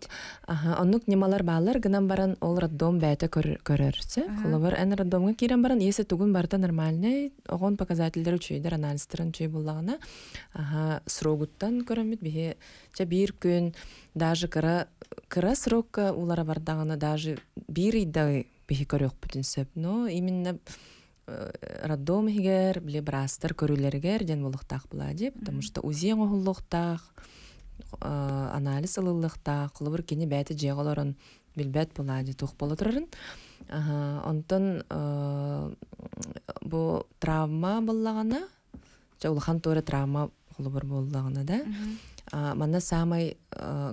аха, оннук немалар баалар гынан баран ол роддом бәйте көрәрсе, кулыбыр эн роддомга кирен баран есе тугун барта нормальный, огон показательдер үчөйдер анализдерин чөй буллагына. Аха, срогуттан көрәмит бихе ча бир күн даже кыра кыра срокка улара бардагына даже бир иддай бихе көрөк бүтүн сөп. Но именно Э, роддом хигер биле брастар көрүлергер ден болуктак була деп потому что узи оһуллуктах э, анализ ылыллыктах бир кини бәти жеголорун билбәт була ди тух боло турарын онтон э, бу травма боллагана же улахан туура травма бир буллагана да Мана самый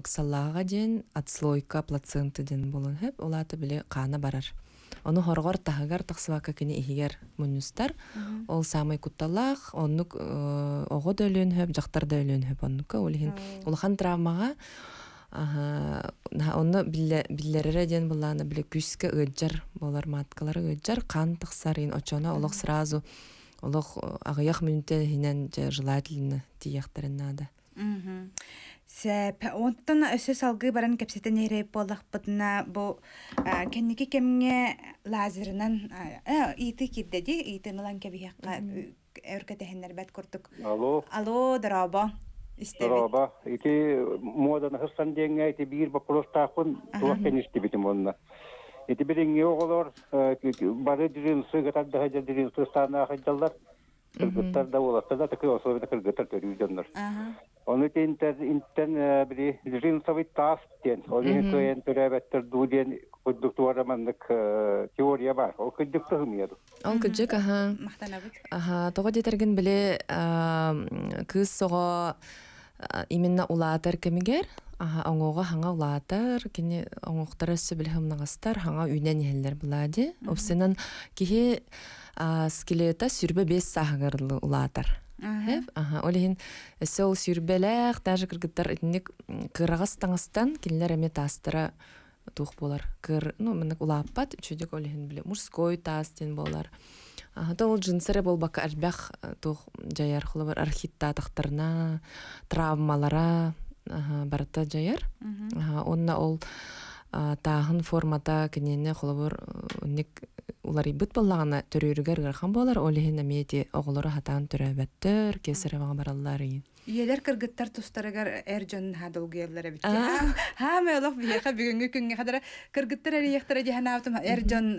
ксаллага ден отслойка плаценты ден болон хеп улаты биле кана барар Оны хоргор тахагар тахсвака кини ихигер муннустар. Ол самый кутталах, э, онну ого дөлөн хөп, жактар дөлөн хөп ол улхин. Улхан травмага онны биллерере ден буланы биле күскә ыджар болар маткалары қан кан тахсарын очона олық сразу олог агыях минуттен хинен желательно тияқтарын надо. Сәп, онтан өсө салгы баран кәпсетен нейрейп болдах бұдына бұ кәнеке кәмінге лазерынан иті кеддеді, иті нылан кәбейяққа өркәтәхінлер бәт күрдік. Алло. Алло, дыраба. Дыраба. Иті муадан ғырсан дейінгі, иті бір бақылос тақын, тұлақ кәне істі бітім онына. Иті бір оғылар, э, бары дүрін сұй ғатар дұғайдар Onu tinten inten biri liril savit var. O Ол тоғы детерген біле кыз соға именно улаатар кемигер Аха, оңоға ханга улаатар, кені оңоқтар өсі білхім ханга үйнен булади кихе скелета сүрбе бес сағығырлы улаатар аха э, сол сюрбелер, даже кыргыттар итинник кырагас таңастан кинилер эме тастыра тух болар кыр ну мынык улааппат үчүдүк олеген биле мужской тас тен болар Тол джинсыры бол бак арбях э, тух жаяр хулабар архитта тахтарна травмалара барата жаяр онна ол тааһын формата киниэнэ холобор олар э, улар быт түрі төрүрүгэр гархан болар олиһин эмиэти оҕолоро төрөбөттөр төрөөбөттөр кесареваҥа бараллар ең Ийелер кыргыттар тустарга эрҗен хадыл гыяллар бит. Һәм әлек биеха бүгенге көнгә кадәр кыргыттар әле яхтыра җиһана аптым. Эрҗен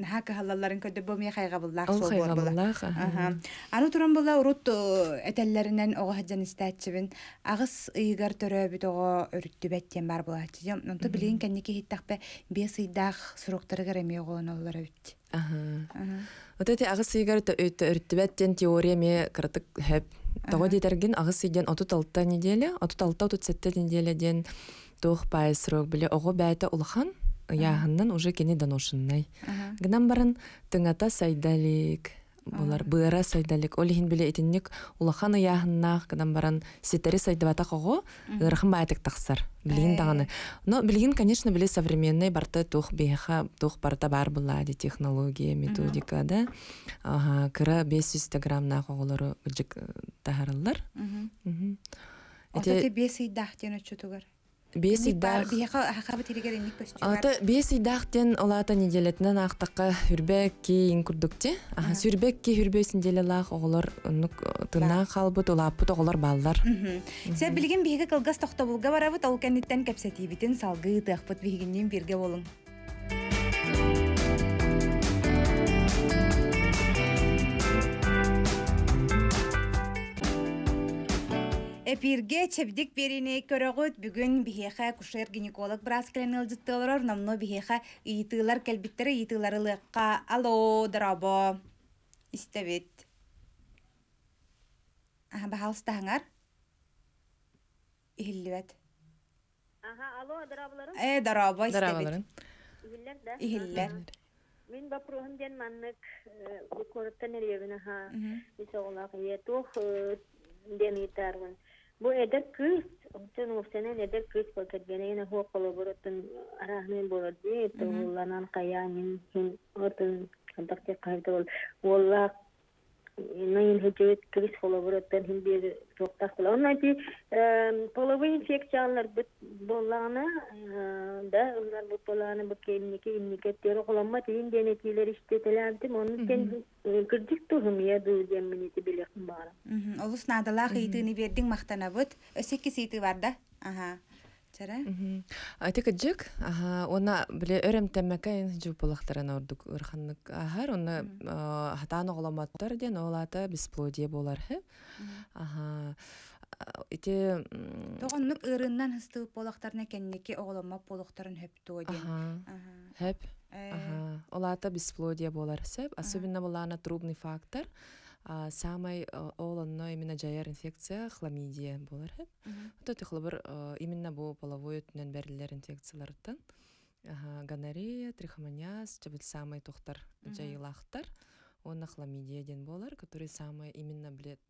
нәһәк халалларын көтеп бу мәй хайга булды. Ул хайга булды. Аһа. Аны туран булды урут әтәлләреннән ага хаҗан истәтчебен. Агыс ыйгар төрө бит ага үрттү бәт бар була. Нәнтү билең кенне ки хиттәк бе бесидәх сурыктыр гәрәме гоналлар бит. Аһа. Вот эти агыс ыйгар төрттү бәт дигән теория ме кыртык хәп тоға дейтерген ағыс еден 36-та неделе, 36 37-та неделе ден тоқ пай срок біле оғы бәйті ұлхан, яғынның уже кені данушынной. Гнамбарын тың ата Гнамбарын болар быра сайдалик олихин биле итинник улахан ыяхыннаах кадан баран ситери сайдыбата кого рахым баатык тахсар билигин даганы э. но билигин конечно биле современный барты тух беха тух барта бар була ди технология методика да ага кыра бес жүз на коголору быжык э, тахарыллар эти бес ыйдах тен Ата бес идах тен олата неделетнен ақтаққа сүрбек ки ин күрдікте. Аха сүрбек ки сүрбесін деле лақ оғылар үнік тұна қалбыт, олапыт оғылар балдар. Сәп білген бейгі қылғас тоқта бұлға барабыт, ол кәніттен кәпсәтейбетін салғы тұқпыт бейгіннен берге болың. Эпирге чебдик берини көрөгөт бүгүн бихеха кушер гинеколог брас браскален ылжыттылар намно бихеха ыйтылар келбиттер ыйтыларылыкка алло дарабо истебит. Аха бахалстаңар. Ихиллебет. Аха алло дарабаларын. Э дарабо истебит. Дарабаларын. Ихиллер да. Ихиллер. мен бапруһын ден маннык э, көрөттөн эребин аха. Мисоголак ие тох э, ден итармын. Bu eder kız, Ondan o sene eder kız fakat gene yine болады kolaboratın arahnen borodi, tuğlanan kayanin hin ол ol на инжекет квиз холобураттан химбеги токтак була половой инфекциялар бит боллана да улар бут боллана бут кемники имникеттери куланма тиин денетилер иштетелерди монун кен кырдик тухум я дуген минити билек бара олус надала аха сәрә айтык джик ага она биле өрем тәмәкәй җып булактарына урдук ырханлык ахар оны хатан огламаттар ден олата бесплодие болар хэ. ага ите нык ырыннан хыстып некен неке оглама болактарын хөп Ага. Э. хөп Ага, олата бесплодие болар себеп особенно булана трубный фактор самый ол но именно жаяр инфекция хламидия болар вот эти тыхлыбыр э, именно бу половой өтүнөн бәрилер инфекциялардан гонорея трихомониаз жабыл самый тохтар жайылахтар онна хламидия ден болар который самый именно билет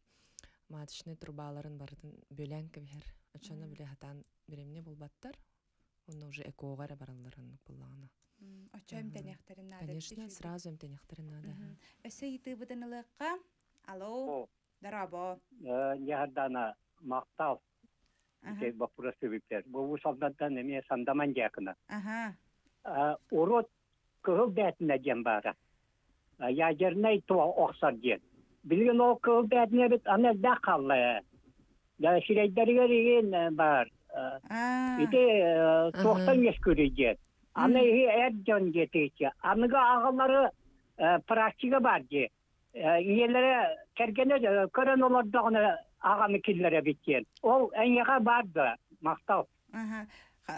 маточный трубаларын бардын бөлянка бер очоны бле хатан беремне болбаттар он уже экоогара бараларын буллагана Очо эмтенехтерин надо. Конечно, сразу эмтенехтерин надо. Өсө итыбыдынылыкка алло дарабо яардана мактал бакура себептер. бу салдаттан эме сандаман диакына урод кыл бәтіне ден бары ядерный туа оқсар ден билген ол кыл бәтіне бит аны да қаллы да ширайдарыга деген бар ите тоқтан ескөрі ден аны әрден жетекші Аныга агалары практика бар ден Ә, иелере кергене көрөн олордогуна ағамы киллере биткен ол эңеге барды мактал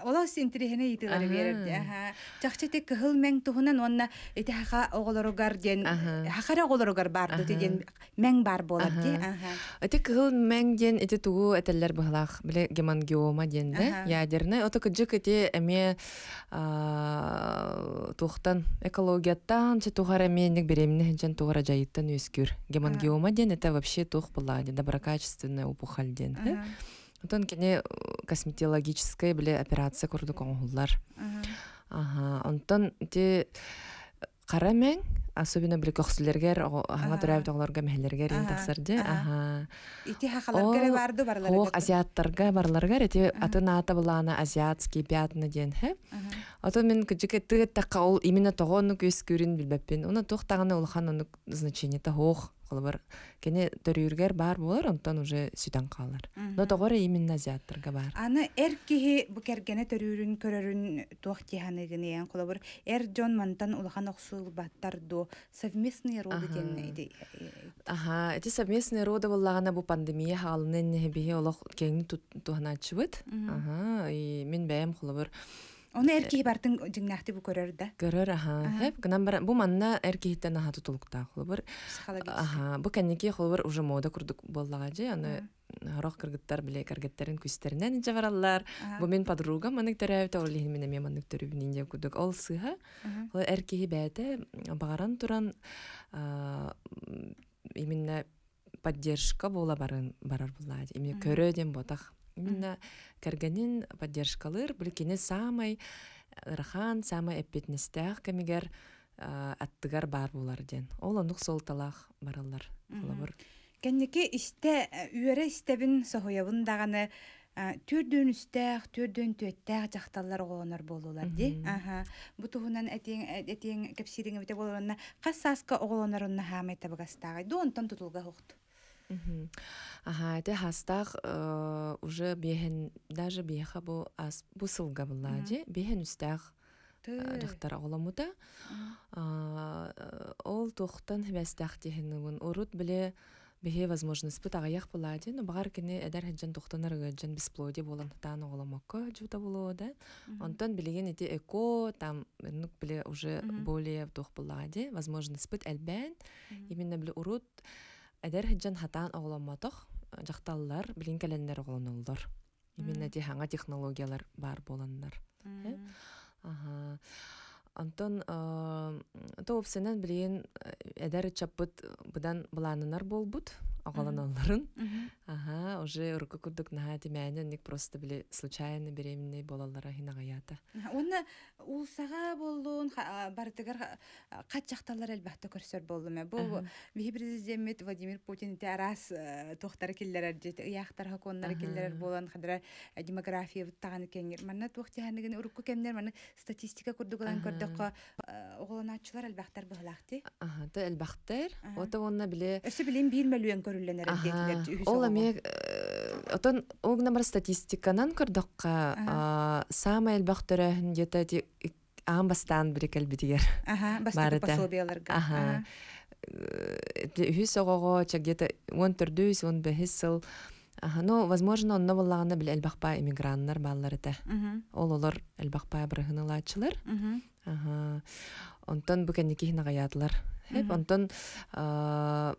Олас интерегене ити лары берерде. Аха. Жакчатык кыл мен туһунан онна ити хаха оголорогар ден, хахара оголорогар барды деген мен бар болар ди. Аха. Ити кыл мен ген ити тугу этеллер баглах биле геман геома ден де, ядерне Ото кыджык ити эме тухтан экологиядан че тухара менник беременный хенчен тухара жайыттан өскүр. Геман геома ден это вообще тух була, ди доброкачественная опухоль ден. Аха. Отон кене косметологическая биле операция курдук оңуллар. Ага, онтон те кара мәң, особенно биле көхсүләргә, аңа торап тогларга мәһәлләргә рин тасырды. Ага. Ити хакаларга барды барларга. Ох, азиаттарга барларга ити атына ата булана азиатский пятна ден, хә? Ото мен күҗекә тыгы такка ул именно тогоны көс күрен билбәппен. Уна тохтагына ул хананың значение тагох кылыбыр кене төрүргер бар болор онтан уже сүтен қалар. но тогора именно азиаттарга бар аны эр кихи бу кергене төрүүрүн көрөрүн туах киханыгыны ян кылыбыр эр жон мантан улахан оксул баттар до совместные роды ден аха эти совместные роды бу пандемия халынын бихи олох кеңни туханачыбыт аха и мен бәем кылыбыр Оны бардың бардын жигнахты бу көрөр да. Көрөр аха. Хеп гынан бар бу манна эрки хиттен аха тутулукта холбор. Аха, бу кенники бір уже мода курдук боллага же, аны рох кыргыттар біле кыргыттарын күстеринен жабараллар. Бу мен подруга манык терәвтә ул лин менә мен манык төрүбүнин же кудук ол сыга. Ул эрки бәте багаран туран именно поддержка бола барын барар булла. Именно көрөдем ботах мына кэргэнин поддержкалыр билкини самай ырахан э, самай эппетнестаах кэмигер аттыгар э, бар булар ден ол онук сол талах бараллар кылабыр кэнники исте э, үөрэ истебин сохуябын даганы түрдүн үстәх түрдүн төттәх жакталар оонор болулар ди аха бу тугунан этиң этиң кепсириң бите болорунна кассаска оголонорунна хамай табагастагай дуонтон тутулга укту Ага, это хастах э, уже бехен, даже беха бу ас бусылга булла, де, бехен үстах э, дохтар оламуда. Э, ол тухтан хвестах дехен, урут біле бихе возможность пыта гаях пулади, но бағар кини эдер хаджан тухтанар джан бесплоди болан тан оголамакка жута боло, да? Онтон билеген эти эко, там, нук биле уже более дух пулади, возможность спыт эльбен, именно биле урут, эдэр хаджан хатаан оголомматох жакталлар э, билин келеннер оголонолдор именно те хаңа технологиялар бар боланнар э? ага Антон э, тоопсынан билин әдер чаппыт бұдан быланынар болбут оголан оларын ага уже урку курдук наха тимәнен ник просто биле случайно беременный болалара хинага ята уны ул сага болдун бардыгар кат жакталар элбәтте көрсөр болдум э бу президент Владимир Путин тарас э, тохтар киллер жет яхтар хаконнар киллер болан хадра э, демография таган кеңер манна тохти ханыгын урку кемнер манна статистика курдугулан көрдөк оголаначылар элбәктер булакти ага то элбәктер ото онна биле өсө билен бир миллион ол эми э, отон статистиканан көрдөкка самый элбах төрөһүн дете аан бастаан бирекел битигер барыта үс огого он төрдүс он бехис сыл ну возможно онно боллагана бил элбахпа эмиграннар балларыта ол олор элбахпа бырыгыналаачылар онтон Хеп онтон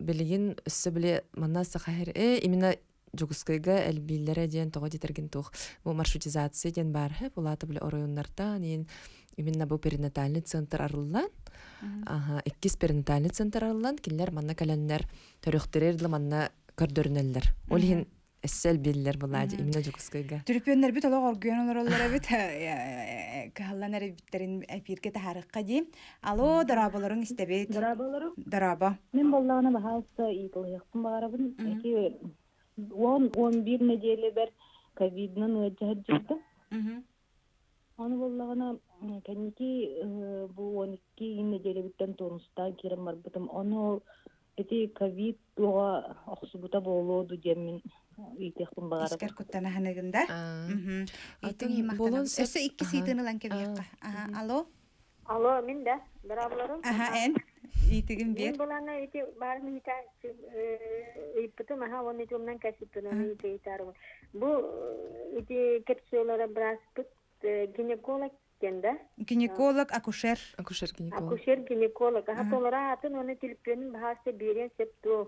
билигин үссе биле манна сахахир э именно жугускайга элбиллере диен того дитерген тух бу маршрутизация диен бар хеп улаты биле оройуннартан ин именно бу перинатальный центр арыллан ага иккис перинатальный центр арыллан киллер манна каленнер төрөхтерер манна көрдөрнеллер ол эссел биллер бул буладжы именно жүкскөйгө түрпөннөр бит олог оргөн олорлор бит кахалланар биттерин эфирге таарыкка ди алло дарабаларың истебет дарабаларың дараба мен боллагына бахаста итылыктын барабын эки он он бир неделе бер ковиднын ыжыхат жүрдү аны боллагына кадимки бул он эки неделе биттен турмустан кирим барбытым ону эти ковид буга оксубута болоду мен бағарып алло алло мен да бирабыларым гинеколог гинеколог акушер акушер гинеколог акушер гинеколог атын оны тилиппенин баасы берен септу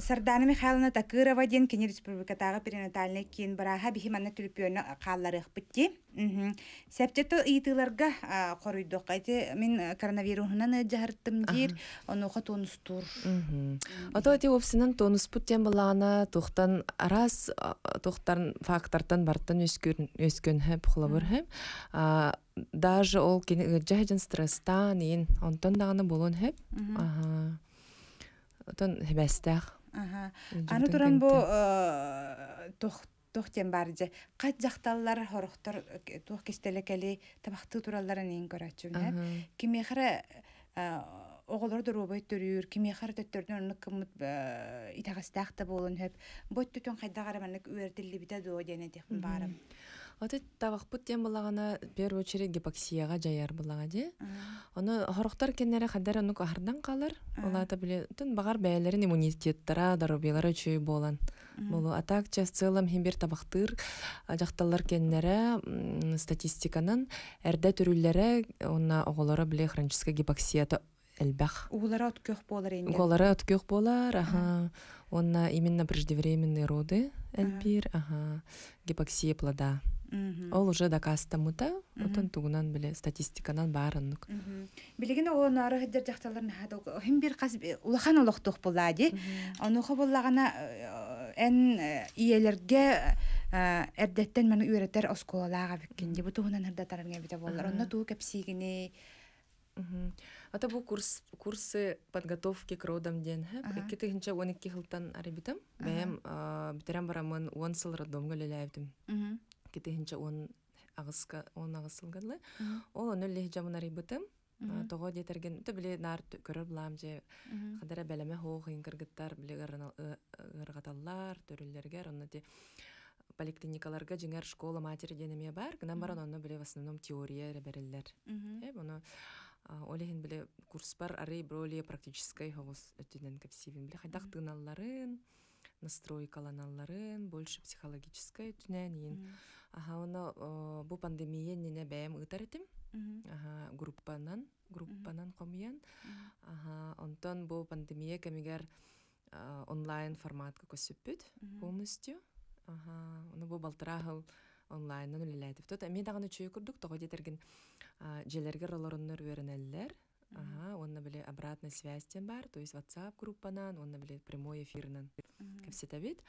Сардана Михайловна Такырова ден республика республикатағы перинатальный кен бараға бихим анна түліпіөні қаларық бітті. Сәптеті ұйтыларға қоруйдық. қайты. мен коронавирусынан жағырттым дейір, оны оқа тонус тұр. Ото өте өпсінің тонус бұттен болағына тұқтан арас тұқтан фактортан барттан өскен хэп құлабыр хэп. Даже ол кені жағын стресстан ең, онтан дағаны болуын хэп. Ага. тон хебестах. Ага. Аны туран бу э, тох тох тем барды. Кат жахталлар хорохтор э, тох кистелекели табахты тураларын ин көрәчүнә. Кими хара э, оғолар дұру бөйт дүрүйір, кімей қар төттөрді оны кімміт итағасты ақты болын хөп, бөйт вот эти тавахпут тем булагана в первую очередь жаяр булага же оны хорохтор кеннере хадар онук ахардан калар улата биле тун багар иммунитет тара дарубилар чүй болан болу а так час целом химбир табахтыр жакталар кеннере статистиканын эрде төрүллере уна оголору биле хроническая то элбах улара өткөх болар эне улара өткөх болар аха онна именно преждевременные роды эльбир аха, гипоксия плода ол уже доказ тамута отон тугунан биле статистиканан баарыннык билигине ол нарыгдер жакталарын хим бир кас улахан улохтук буллади онуху буллагана э, эн э, иелерге э, эрдеттен мен үйрөтер осколаага биккенди бу тугунан ырдатарыңа бите болор онно туу кепсигини ата бу курс курсы подготовки к родам ден эки тыгынча он эки хылтан арибитем бэм битерем барамын он сыл роддомга Мм китеһинче он агыска он агысылганлы ол он өлле жамынари бытым э, того детерген то нар көрөр булам же кадара бәлеме хоох ингергеттар біле э, ыргаталлар төрөллергер онны те поликлиникаларга жиңер школа матери денеме бар гына баран онно биле в основном теория береллер э, буну олехин биле курс бар арей бироле практической хогус өтүнен кепсивин биле хайдак тыналларын настройкаланалларын больше психологическая түнән ин Аха оны бу пандемия нене бәем ытар этим. Аха группанан, группанан комиян. Аха онтон бу пандемия кемигер онлайн форматка көсөппүт полностью. Аха, бул бу балтырагыл онлайннан үлеләйтеп тот. Мен дагыны чөй күрдүк, тогы детерген желерге ролоруннар өренәлләр. Ага, онна биле обратная связь тем бар, то есть WhatsApp группанан, онна биле прямой эфирнан. Кепсе табит.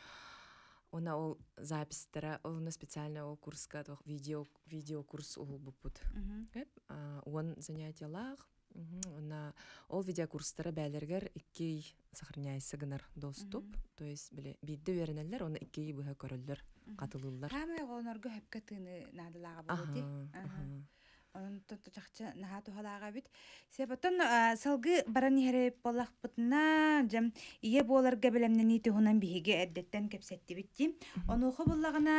Она ол запистара, на специальный ол курска, видео видеокурс ол бупут. Э, он занятия лах, она ол видеокурстара бәлергер иккей сохраняйся гынар доступ, то есть биле бидде веренеллер, оны иккей быһа көрөллөр, катылылар. Хамы ол норго хепкетыны надылага булды онтоточакчы наһа тухалаагабыт себотон салгы баран иһереп боллахпытына жам ие буоларга белемнени туһунан биһиге эрдеттен кепсеттибитти онуху буллагана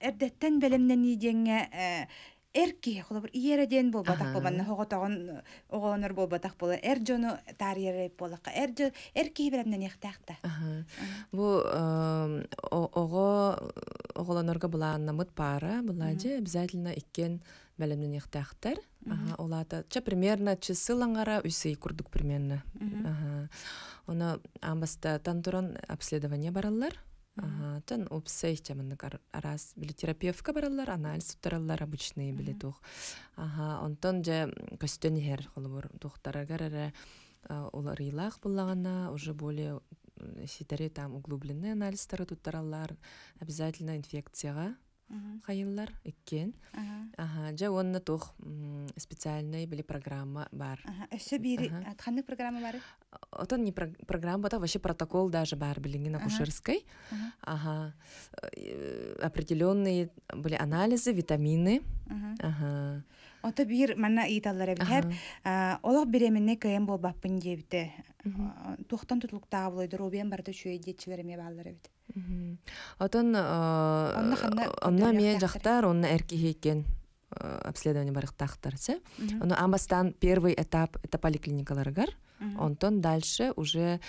эрдеттен белемнени диэҥҥэ эрки холобур иере ден бол батак болбанна хоготогон оголонор бол батак бола эр жону тарьере болакка эр жо эрки беремнен яктакта бу ого оголонорга булааннамыт пара буладжи обязательно иккен бәлемнен яқтақтар аха оларды ча примерно часы лаңара үсей күрдік примерно аха оны амбаста тантуран обследование бараллар аха тан упсей чамын арас биле терапевка бараллар анализ туттараллар обычные биле тух аха онтон же көстөнер холобур тухтарагарара э, олар илақ буллагана уже более ситаре там углубленный анализ туттараллар обязательно инфекцияға хайыллар иккен аха жа онна тух специальный били программа бар өсө э, бири кандай э, программа бар отон не программа бата вообще протокол даже бар билингин акушерской ага э, определенные были анализы витамины ага Ота бир манна италлар эбитеп, олог беременне кэм болбаппын дебите. Тухтан тутлуктаа болойдыр, убен барда чуэ детчилер эме баллар эбит. Отон э, онна мен жақтар э, онна әркеге екен э, обследование барықтақтар се. Оны амбастан первый этап это поликлиникаларгар онтон дальше уже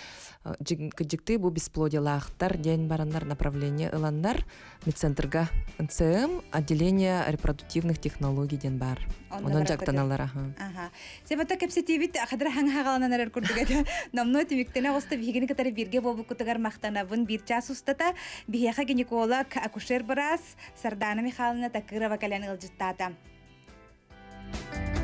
э, кыжыкты бу бесплодие лахтар день барандар направление ыландар медцентрга нцм отделение репродуктивных технологий ден бар онон жактаналар аха себата кепсетибит хадра хаңагалананар курдугада намно тимиктене оста бигини катары бирге болбу кутагар махтана бир час устата бияха гинеколог акушер барас сардана михайловна такырова Thank you.